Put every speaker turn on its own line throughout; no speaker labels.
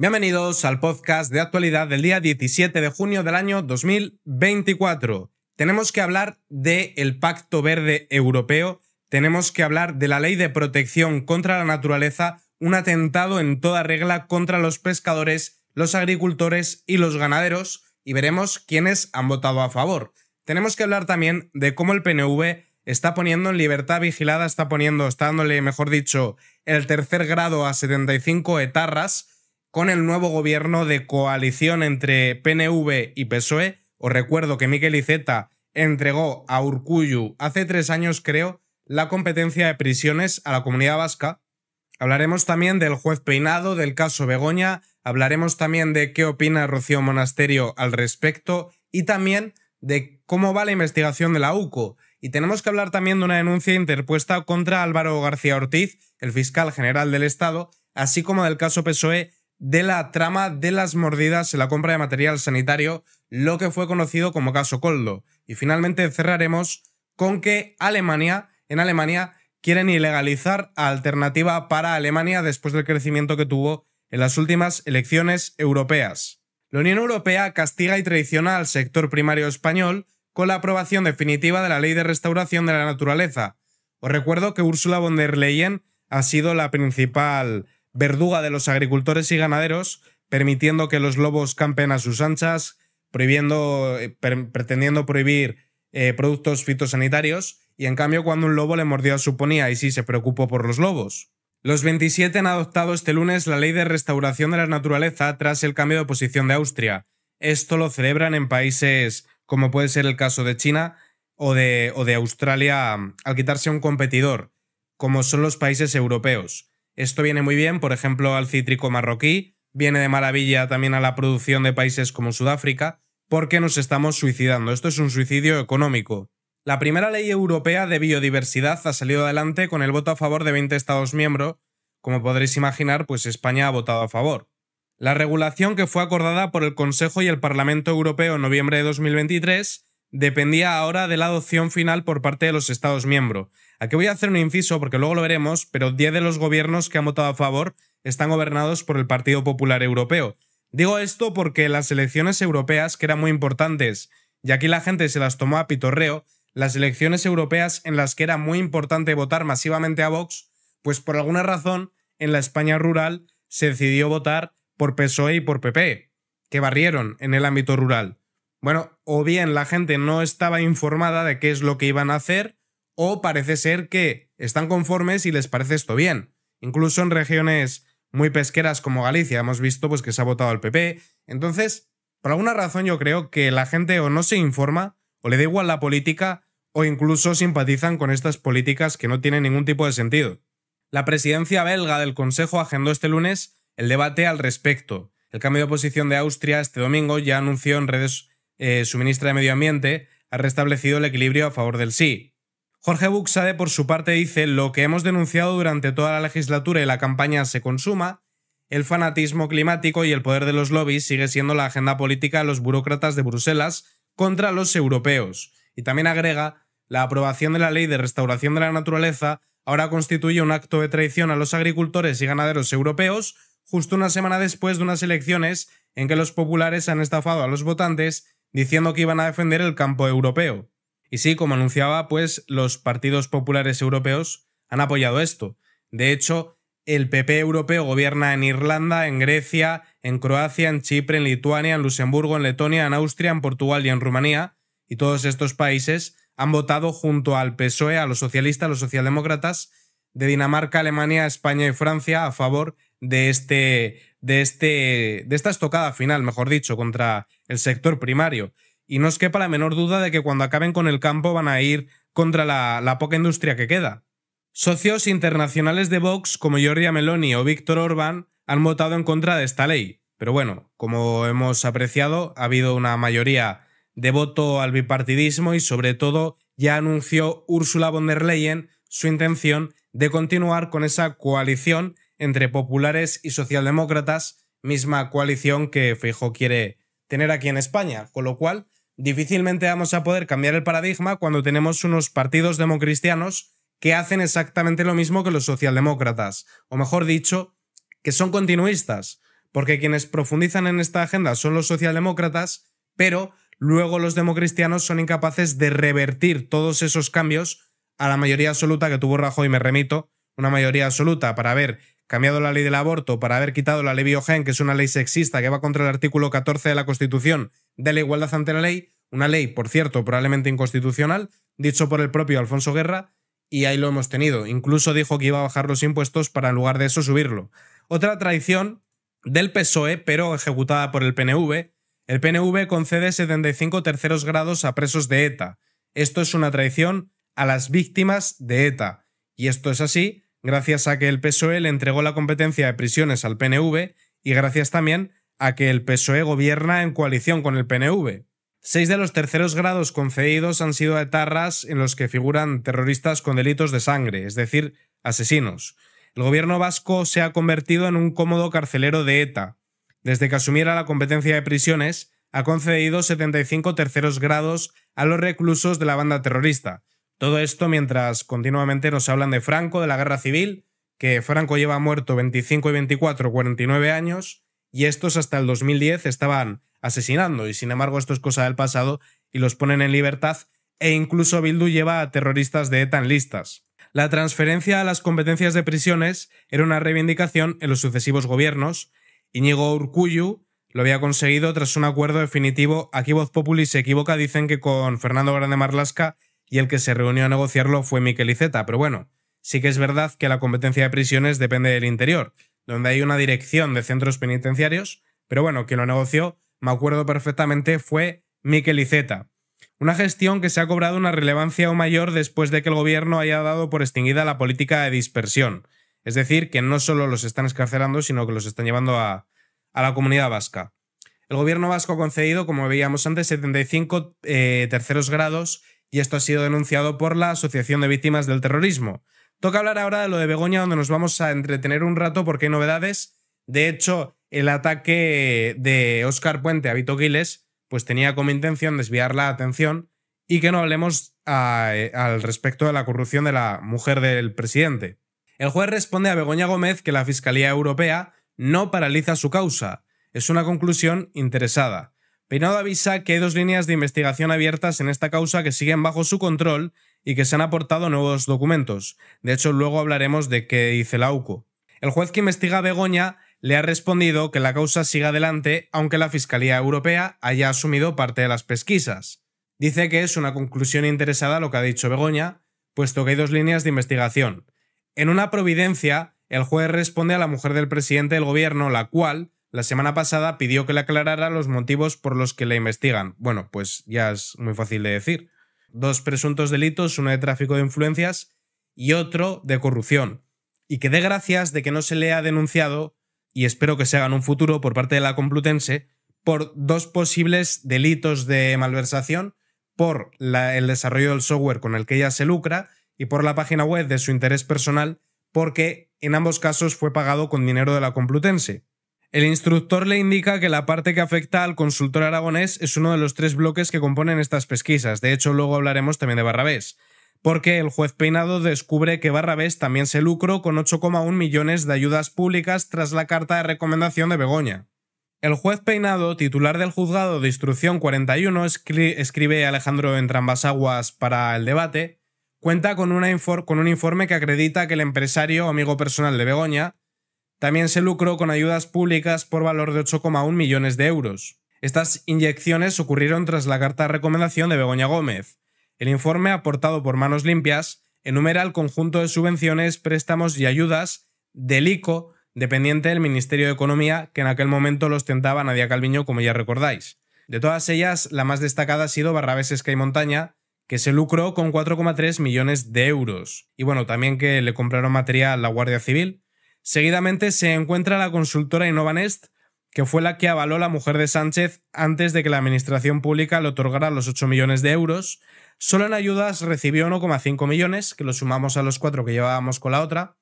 Bienvenidos al podcast de actualidad del día 17 de junio del año 2024. Tenemos que hablar del Pacto Verde Europeo, tenemos que hablar de la Ley de Protección contra la Naturaleza, un atentado en toda regla contra los pescadores, los agricultores y los ganaderos, y veremos quiénes han votado a favor. Tenemos que hablar también de cómo el PNV está poniendo en libertad vigilada, está poniendo, está dándole, mejor dicho, el tercer grado a 75 etarras, con el nuevo gobierno de coalición entre PNV y PSOE. Os recuerdo que Miguel Iceta entregó a Urcuyu hace tres años, creo, la competencia de prisiones a la comunidad vasca. Hablaremos también del juez peinado, del caso Begoña, hablaremos también de qué opina Rocío Monasterio al respecto y también de cómo va la investigación de la UCO. Y tenemos que hablar también de una denuncia interpuesta contra Álvaro García Ortiz, el fiscal general del Estado, así como del caso PSOE de la trama de las mordidas en la compra de material sanitario, lo que fue conocido como caso Coldo. Y finalmente cerraremos con que Alemania, en Alemania, quieren ilegalizar a alternativa para Alemania después del crecimiento que tuvo en las últimas elecciones europeas. La Unión Europea castiga y traiciona al sector primario español con la aprobación definitiva de la Ley de Restauración de la Naturaleza. Os recuerdo que Ursula von der Leyen ha sido la principal verduga de los agricultores y ganaderos, permitiendo que los lobos campen a sus anchas, eh, pretendiendo prohibir eh, productos fitosanitarios, y en cambio cuando un lobo le mordió ponía y sí se preocupó por los lobos. Los 27 han adoptado este lunes la ley de restauración de la naturaleza tras el cambio de posición de Austria. Esto lo celebran en países como puede ser el caso de China o de, o de Australia al quitarse un competidor, como son los países europeos. Esto viene muy bien, por ejemplo, al cítrico marroquí, viene de maravilla también a la producción de países como Sudáfrica, porque nos estamos suicidando. Esto es un suicidio económico. La primera ley europea de biodiversidad ha salido adelante con el voto a favor de 20 Estados miembros. Como podréis imaginar, pues España ha votado a favor. La regulación que fue acordada por el Consejo y el Parlamento Europeo en noviembre de 2023 dependía ahora de la adopción final por parte de los Estados miembros, Aquí voy a hacer un inciso porque luego lo veremos, pero 10 de los gobiernos que han votado a favor están gobernados por el Partido Popular Europeo. Digo esto porque las elecciones europeas, que eran muy importantes, y aquí la gente se las tomó a pitorreo, las elecciones europeas en las que era muy importante votar masivamente a Vox, pues por alguna razón en la España rural se decidió votar por PSOE y por PP, que barrieron en el ámbito rural. Bueno, o bien la gente no estaba informada de qué es lo que iban a hacer, o parece ser que están conformes y les parece esto bien. Incluso en regiones muy pesqueras como Galicia hemos visto pues, que se ha votado al PP. Entonces, por alguna razón yo creo que la gente o no se informa o le da igual la política o incluso simpatizan con estas políticas que no tienen ningún tipo de sentido. La presidencia belga del Consejo agendó este lunes el debate al respecto. El cambio de posición de Austria este domingo ya anunció en redes eh, su ministra de Medio Ambiente ha restablecido el equilibrio a favor del sí. Jorge Buxade, por su parte, dice lo que hemos denunciado durante toda la legislatura y la campaña se consuma, el fanatismo climático y el poder de los lobbies sigue siendo la agenda política de los burócratas de Bruselas contra los europeos. Y también agrega, la aprobación de la ley de restauración de la naturaleza ahora constituye un acto de traición a los agricultores y ganaderos europeos, justo una semana después de unas elecciones en que los populares han estafado a los votantes diciendo que iban a defender el campo europeo. Y sí, como anunciaba, pues los partidos populares europeos han apoyado esto. De hecho, el PP europeo gobierna en Irlanda, en Grecia, en Croacia, en Chipre, en Lituania, en Luxemburgo, en Letonia, en Austria, en Portugal y en Rumanía. Y todos estos países han votado junto al PSOE, a los socialistas, a los socialdemócratas de Dinamarca, Alemania, España y Francia a favor de este de este de esta estocada final, mejor dicho, contra el sector primario. Y no os quepa la menor duda de que cuando acaben con el campo van a ir contra la, poca industria que queda. Socios internacionales de Vox como Giorgia Meloni o Víctor Orbán han votado en contra de esta ley. Pero bueno, como hemos apreciado, ha habido una mayoría de voto al bipartidismo y sobre todo ya anunció Ursula von der Leyen su intención de continuar con esa coalición entre populares y socialdemócratas, misma coalición que Fijo quiere tener aquí en España, con lo cual difícilmente vamos a poder cambiar el paradigma cuando tenemos unos partidos democristianos que hacen exactamente lo mismo que los socialdemócratas, o mejor dicho, que son continuistas, porque quienes profundizan en esta agenda son los socialdemócratas, pero luego los democristianos son incapaces de revertir todos esos cambios a la mayoría absoluta que tuvo Rajoy, me remito, una mayoría absoluta para ver cambiado la ley del aborto, para haber quitado la ley Biogen, que es una ley sexista que va contra el artículo 14 de la Constitución de la igualdad ante la ley, una ley, por cierto, probablemente inconstitucional, dicho por el propio Alfonso Guerra, y ahí lo hemos tenido. Incluso dijo que iba a bajar los impuestos para en lugar de eso subirlo. Otra traición del PSOE, pero ejecutada por el PNV. El PNV concede 75 terceros grados a presos de ETA. Esto es una traición a las víctimas de ETA. Y esto es así gracias a que el PSOE le entregó la competencia de prisiones al PNV y gracias también a que el PSOE gobierna en coalición con el PNV. Seis de los terceros grados concedidos han sido etarras en los que figuran terroristas con delitos de sangre, es decir, asesinos. El gobierno vasco se ha convertido en un cómodo carcelero de ETA. Desde que asumiera la competencia de prisiones, ha concedido 75 terceros grados a los reclusos de la banda terrorista, todo esto mientras continuamente nos hablan de Franco, de la guerra civil, que Franco lleva muerto 25 y 24, 49 años, y estos hasta el 2010 estaban asesinando, y sin embargo esto es cosa del pasado, y los ponen en libertad, e incluso Bildu lleva a terroristas de ETA en listas. La transferencia a las competencias de prisiones era una reivindicación en los sucesivos gobiernos. Iñigo Urcuyu lo había conseguido tras un acuerdo definitivo. Aquí Voz Populi se equivoca, dicen que con Fernando Grande Marlasca y el que se reunió a negociarlo fue Miquel Iceta, pero bueno, sí que es verdad que la competencia de prisiones depende del interior, donde hay una dirección de centros penitenciarios, pero bueno, quien lo negoció, me acuerdo perfectamente, fue Miquel Iceta. Una gestión que se ha cobrado una relevancia o mayor después de que el gobierno haya dado por extinguida la política de dispersión. Es decir, que no solo los están escarcelando, sino que los están llevando a, la comunidad vasca. El gobierno vasco ha concedido, como veíamos antes, 75 eh, terceros grados y esto ha sido denunciado por la Asociación de Víctimas del Terrorismo. Toca hablar ahora de lo de Begoña, donde nos vamos a entretener un rato porque hay novedades. De hecho, el ataque de Óscar Puente a Vito Giles pues tenía como intención desviar la atención y que no hablemos eh, al respecto de la corrupción de la mujer del presidente. El juez responde a Begoña Gómez que la Fiscalía Europea no paraliza su causa. Es una conclusión interesada. Peinado avisa que hay dos líneas de investigación abiertas en esta causa que siguen bajo su control y que se han aportado nuevos documentos. De hecho, luego hablaremos de qué dice la UCO. El juez que investiga a Begoña le ha respondido que la causa sigue adelante, aunque la Fiscalía Europea haya asumido parte de las pesquisas. Dice que es una conclusión interesada lo que ha dicho Begoña, puesto que hay dos líneas de investigación. En una providencia, el juez responde a la mujer del presidente del gobierno, la cual la semana pasada pidió que le aclarara los motivos por los que le investigan. Bueno, pues ya es muy fácil de decir. Dos presuntos delitos, uno de tráfico de influencias y otro de corrupción. Y que dé gracias de que no se le ha denunciado, y espero que se haga en un futuro por parte de la Complutense, por dos posibles delitos de malversación, por el desarrollo del software con el que ella se lucra y por la página web de su interés personal, porque en ambos casos fue pagado con dinero de la Complutense. El instructor le indica que la parte que afecta al consultor aragonés es uno de los tres bloques que componen estas pesquisas. De hecho, luego hablaremos también de Barrabés. Porque el juez Peinado descubre que Barrabés también se lucró con 8,1 millones de ayudas públicas tras la carta de recomendación de Begoña. El juez Peinado, titular del juzgado de instrucción 41, escribe a Alejandro Entrambasaguas para el debate, cuenta con, con un informe que acredita que el empresario, amigo personal de Begoña, también se lucró con ayudas públicas por valor de 8,1 millones de euros. Estas inyecciones ocurrieron tras la carta de recomendación de Begoña Gómez. El informe aportado por Manos Limpias enumera el conjunto de subvenciones, préstamos y ayudas del ICO dependiente del Ministerio de Economía que en aquel momento lo ostentaba Nadia Calviño, como ya recordáis. De todas ellas, la más destacada ha sido Barrabés y Montaña, que se lucró con 4,3 millones de euros. Y bueno, también que le compraron material a la Guardia Civil, Seguidamente se encuentra la consultora Innovanest, que fue la que avaló la mujer de Sánchez antes de que la administración pública le otorgara los 8 millones de euros. Solo en ayudas recibió 1,5 millones, que lo sumamos a los 4 que llevábamos con la otra.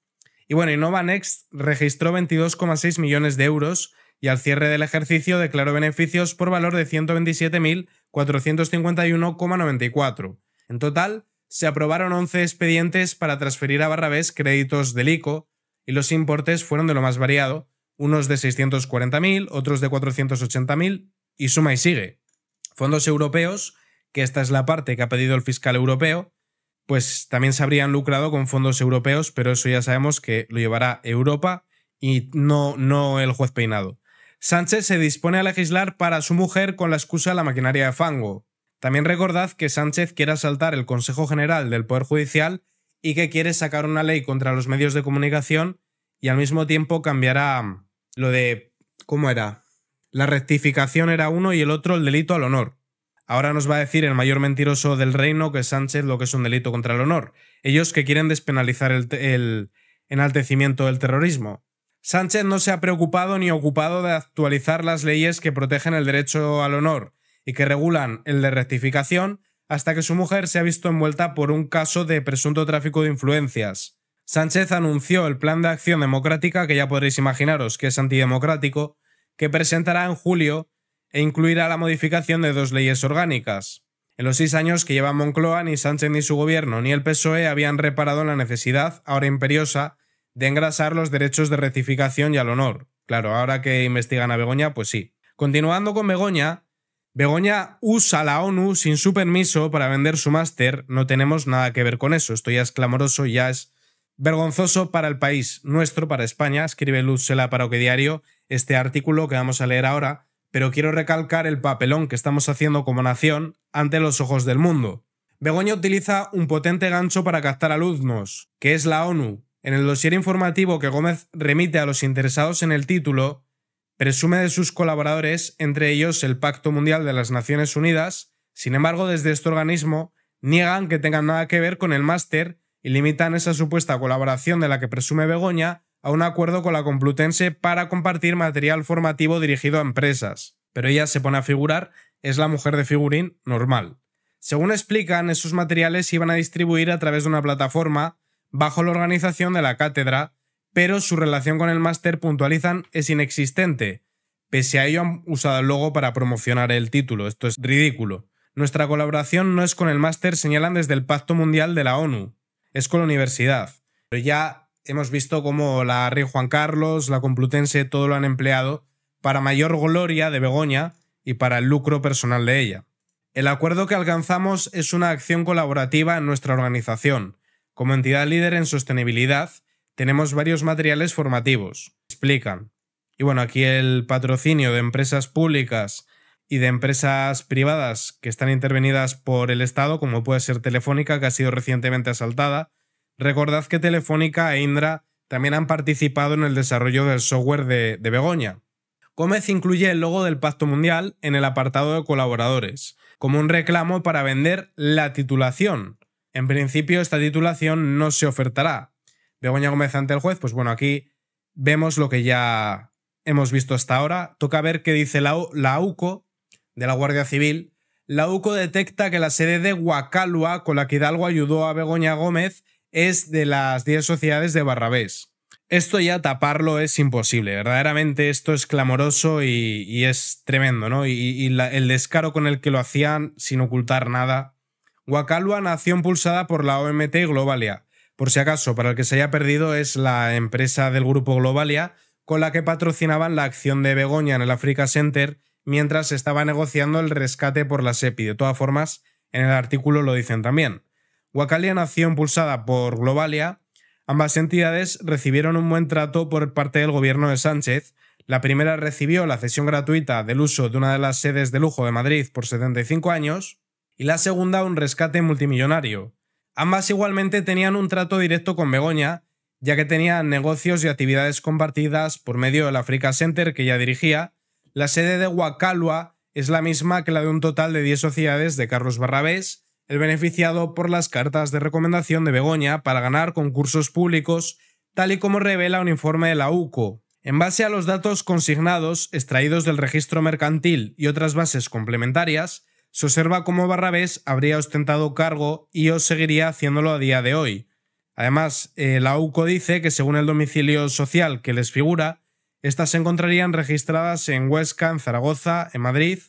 Y bueno, InnovaNext registró 22,6 millones de euros y al cierre del ejercicio declaró beneficios por valor de 127.451,94. En total, se aprobaron 11 expedientes para transferir a Barrabés créditos del ICO, y los importes fueron de lo más variado, unos de 640.000, otros de 480.000 y suma y sigue. Fondos europeos, que esta es la parte que ha pedido el fiscal europeo, pues también se habrían lucrado con fondos europeos, pero eso ya sabemos que lo llevará Europa y no, no el juez peinado. Sánchez se dispone a legislar para su mujer con la excusa de la maquinaria de fango. También recordad que Sánchez quiere asaltar el Consejo General del Poder Judicial y que quiere sacar una ley contra los medios de comunicación y al mismo tiempo cambiará mm, lo de... ¿Cómo era? La rectificación era uno y el otro el delito al honor. Ahora nos va a decir el mayor mentiroso del reino que Sánchez lo que es un delito contra el honor. Ellos que quieren despenalizar el, el enaltecimiento del terrorismo. Sánchez no se ha preocupado ni ocupado de actualizar las leyes que protegen el derecho al honor y que regulan el de rectificación hasta que su mujer se ha visto envuelta por un caso de presunto tráfico de influencias. Sánchez anunció el plan de acción democrática, que ya podréis imaginaros que es antidemocrático, que presentará en julio e incluirá la modificación de dos leyes orgánicas. En los seis años que lleva Moncloa, ni Sánchez ni su gobierno ni el PSOE habían reparado la necesidad, ahora imperiosa, de engrasar los derechos de rectificación y al honor. Claro, ahora que investigan a Begoña, pues sí. Continuando con Begoña, Begoña usa la ONU sin su permiso para vender su máster. No tenemos nada que ver con eso. Esto ya es clamoroso, ya es vergonzoso para el país nuestro, para España. Escribe Luz Sela para Diario este artículo que vamos a leer ahora. Pero quiero recalcar el papelón que estamos haciendo como nación ante los ojos del mundo. Begoña utiliza un potente gancho para captar alumnos, que es la ONU. En el dossier informativo que Gómez remite a los interesados en el título, presume de sus colaboradores, entre ellos el Pacto Mundial de las Naciones Unidas, sin embargo, desde este organismo niegan que tengan nada que ver con el máster y limitan esa supuesta colaboración de la que presume Begoña a un acuerdo con la Complutense para compartir material formativo dirigido a empresas. Pero ella se pone a figurar, es la mujer de figurín normal. Según explican, esos materiales se iban a distribuir a través de una plataforma bajo la organización de la cátedra pero su relación con el máster, puntualizan, es inexistente. Pese a ello han usado el logo para promocionar el título. Esto es ridículo. Nuestra colaboración no es con el máster, señalan desde el Pacto Mundial de la ONU. Es con la universidad. Pero ya hemos visto cómo la Rey Juan Carlos, la Complutense, todo lo han empleado para mayor gloria de Begoña y para el lucro personal de ella. El acuerdo que alcanzamos es una acción colaborativa en nuestra organización, como entidad líder en sostenibilidad, tenemos varios materiales formativos. Explican. Y bueno, aquí el patrocinio de empresas públicas y de empresas privadas que están intervenidas por el Estado, como puede ser Telefónica, que ha sido recientemente asaltada. Recordad que Telefónica e Indra también han participado en el desarrollo del software de, de Begoña. Gómez incluye el logo del Pacto Mundial en el apartado de colaboradores, como un reclamo para vender la titulación. En principio, esta titulación no se ofertará, Begoña Gómez ante el juez, pues bueno, aquí vemos lo que ya hemos visto hasta ahora. Toca ver qué dice la, UCO de la Guardia Civil. La UCO detecta que la sede de Huacalua, con la que Hidalgo ayudó a Begoña Gómez, es de las 10 sociedades de Barrabés. Esto ya taparlo es imposible, verdaderamente esto es clamoroso y, es tremendo, ¿no? Y, el descaro con el que lo hacían sin ocultar nada. Huacalua, nació pulsada por la OMT Globalia. Por si acaso, para el que se haya perdido, es la empresa del grupo Globalia con la que patrocinaban la acción de Begoña en el Africa Center mientras estaba negociando el rescate por la SEPI. De todas formas, en el artículo lo dicen también. Wakalia nació impulsada por Globalia. Ambas entidades recibieron un buen trato por parte del gobierno de Sánchez. La primera recibió la cesión gratuita del uso de una de las sedes de lujo de Madrid por 75 años y la segunda un rescate multimillonario. Ambas igualmente tenían un trato directo con Begoña, ya que tenían negocios y actividades compartidas por medio del Africa Center que ella dirigía. La sede de Huacalua es la misma que la de un total de 10 sociedades de Carlos Barrabés, el beneficiado por las cartas de recomendación de Begoña para ganar concursos públicos, tal y como revela un informe de la UCO. En base a los datos consignados extraídos del registro mercantil y otras bases complementarias, se observa cómo Barrabés habría ostentado cargo y os seguiría haciéndolo a día de hoy. Además, eh, la UCO dice que según el domicilio social que les figura, estas se encontrarían registradas en Huesca, en Zaragoza, en Madrid.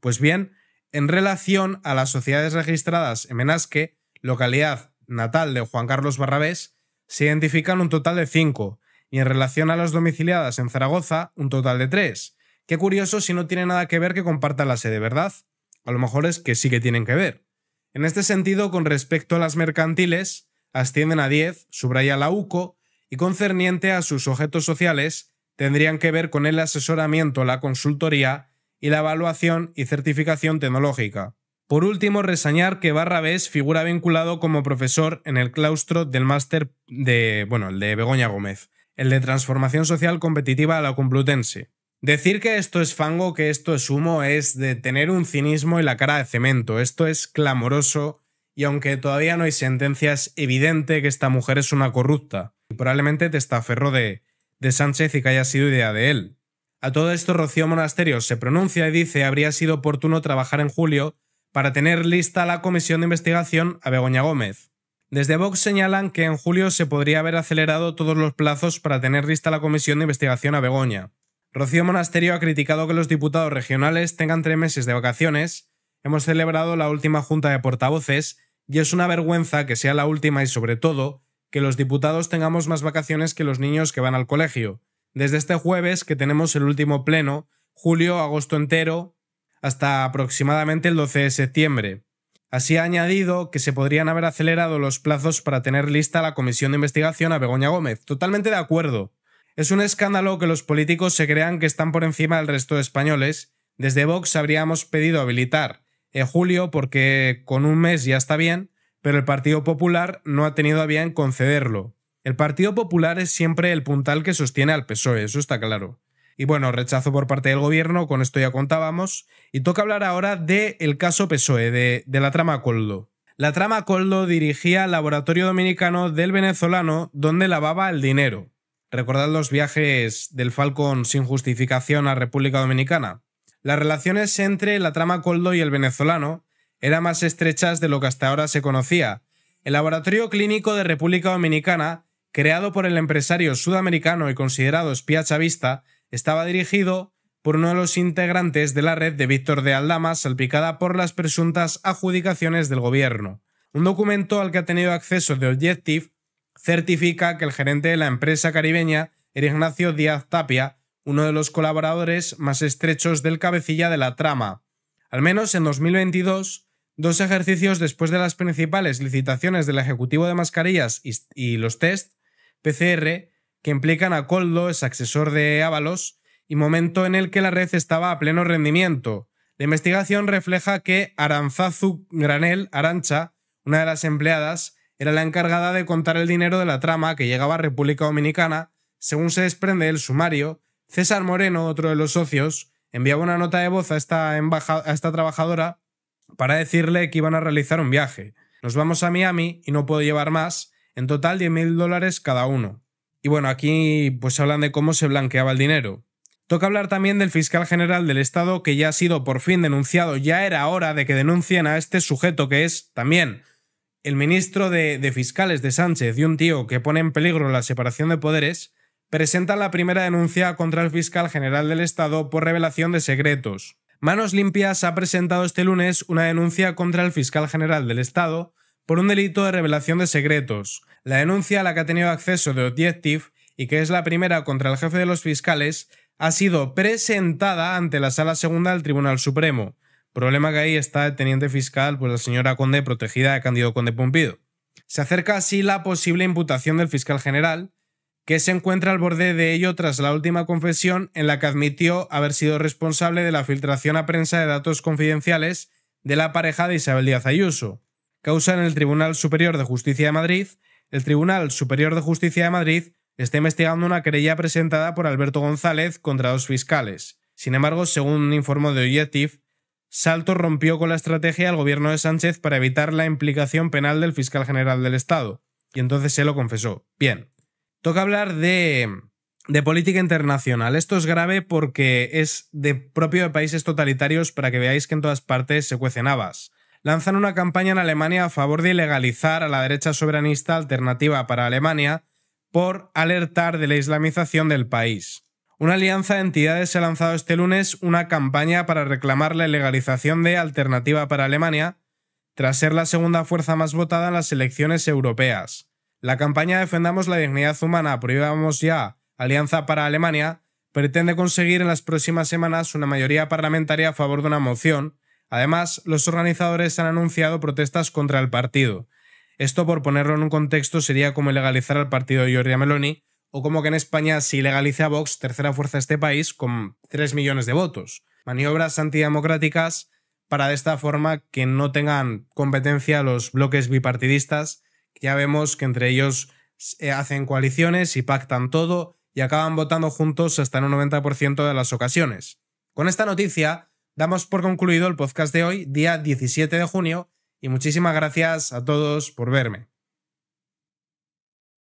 Pues bien, en relación a las sociedades registradas en Menasque, localidad natal de Juan Carlos Barrabés, se identifican un total de cinco, y en relación a las domiciliadas en Zaragoza, un total de tres. Qué curioso si no tiene nada que ver que compartan la sede, ¿verdad? A lo mejor es que sí que tienen que ver. En este sentido, con respecto a las mercantiles, ascienden a 10, subraya la UCO, y concerniente a sus objetos sociales, tendrían que ver con el asesoramiento, la consultoría y la evaluación y certificación tecnológica. Por último, resañar que Barrabés figura vinculado como profesor en el claustro del máster de, bueno, el de Begoña Gómez, el de Transformación Social Competitiva a la Complutense. Decir que esto es fango, que esto es humo, es de tener un cinismo y la cara de cemento. Esto es clamoroso y aunque todavía no hay sentencias, evidente que esta mujer es una corrupta. Y probablemente testaferro de, de Sánchez y que haya sido idea de él. A todo esto Rocío Monasterio se pronuncia y dice habría sido oportuno trabajar en julio para tener lista la comisión de investigación a Begoña Gómez. Desde Vox señalan que en julio se podría haber acelerado todos los plazos para tener lista la comisión de investigación a Begoña. Rocío Monasterio ha criticado que los diputados regionales tengan tres meses de vacaciones. Hemos celebrado la última junta de portavoces y es una vergüenza que sea la última y sobre todo que los diputados tengamos más vacaciones que los niños que van al colegio. Desde este jueves, que tenemos el último pleno, julio, agosto entero, hasta aproximadamente el 12 de septiembre. Así ha añadido que se podrían haber acelerado los plazos para tener lista la comisión de investigación a Begoña Gómez. Totalmente de acuerdo. Es un escándalo que los políticos se crean que están por encima del resto de españoles. Desde Vox habríamos pedido habilitar en eh, julio porque con un mes ya está bien, pero el Partido Popular no ha tenido a bien concederlo. El Partido Popular es siempre el puntal que sostiene al PSOE, eso está claro. Y bueno, rechazo por parte del gobierno, con esto ya contábamos. Y toca hablar ahora del caso PSOE, de, de la trama Coldo. La trama Coldo dirigía el laboratorio dominicano del venezolano donde lavaba el dinero. ¿Recordad los viajes del Falcon sin justificación a República Dominicana? Las relaciones entre la trama Coldo y el venezolano eran más estrechas de lo que hasta ahora se conocía. El Laboratorio Clínico de República Dominicana, creado por el empresario sudamericano y considerado espía chavista, estaba dirigido por uno de los integrantes de la red de Víctor de Aldama, salpicada por las presuntas adjudicaciones del gobierno. Un documento al que ha tenido acceso de Objective certifica que el gerente de la empresa caribeña era Ignacio Díaz Tapia, uno de los colaboradores más estrechos del cabecilla de la trama. Al menos en 2022, dos ejercicios después de las principales licitaciones del Ejecutivo de Mascarillas y, los test PCR, que implican a Coldo, ex asesor de Ábalos, y momento en el que la red estaba a pleno rendimiento. La investigación refleja que Aranzazu Granel Arancha, una de las empleadas, era la encargada de contar el dinero de la trama que llegaba a República Dominicana. Según se desprende el sumario, César Moreno, otro de los socios, enviaba una nota de voz a esta, a esta trabajadora para decirle que iban a realizar un viaje. Nos vamos a Miami y no puedo llevar más, en total 10.000 dólares cada uno. Y bueno, aquí pues hablan de cómo se blanqueaba el dinero. Toca hablar también del fiscal general del Estado que ya ha sido por fin denunciado, ya era hora de que denuncien a este sujeto que es también el ministro de, Fiscales de Sánchez y un tío que pone en peligro la separación de poderes presentan la primera denuncia contra el fiscal general del Estado por revelación de secretos. Manos Limpias ha presentado este lunes una denuncia contra el fiscal general del Estado por un delito de revelación de secretos. La denuncia a la que ha tenido acceso de Objective y que es la primera contra el jefe de los fiscales ha sido presentada ante la Sala Segunda del Tribunal Supremo. Problema que ahí está el teniente fiscal, pues la señora Conde protegida de Cándido Conde Pompido. Se acerca así la posible imputación del fiscal general, que se encuentra al borde de ello tras la última confesión en la que admitió haber sido responsable de la filtración a prensa de datos confidenciales de la pareja de Isabel Díaz Ayuso. Causa en el Tribunal Superior de Justicia de Madrid, el Tribunal Superior de Justicia de Madrid está investigando una querella presentada por Alberto González contra dos fiscales. Sin embargo, según un informe de Objective, Salto rompió con la estrategia al gobierno de Sánchez para evitar la implicación penal del fiscal general del Estado, y entonces se lo confesó. Bien, toca hablar de, política internacional. Esto es grave porque es de propio de países totalitarios para que veáis que en todas partes se cuecen habas. Lanzan una campaña en Alemania a favor de ilegalizar a la derecha soberanista alternativa para Alemania por alertar de la islamización del país. Una alianza de entidades ha lanzado este lunes una campaña para reclamar la ilegalización de Alternativa para Alemania, tras ser la segunda fuerza más votada en las elecciones europeas. La campaña Defendamos la Dignidad Humana, prohibamos ya Alianza para Alemania, pretende conseguir en las próximas semanas una mayoría parlamentaria a favor de una moción. Además, los organizadores han anunciado protestas contra el partido. Esto, por ponerlo en un contexto, sería como legalizar al partido de Giorgia Meloni, o como que en España se legalice a Vox, tercera fuerza de este país, con 3 millones de votos. Maniobras antidemocráticas para de esta forma que no tengan competencia los bloques bipartidistas. Ya vemos que entre ellos eh, hacen coaliciones y pactan todo y acaban votando juntos hasta en un 90% de las ocasiones. Con esta noticia damos por concluido el podcast de hoy, día 17 de junio, y muchísimas gracias a todos por verme.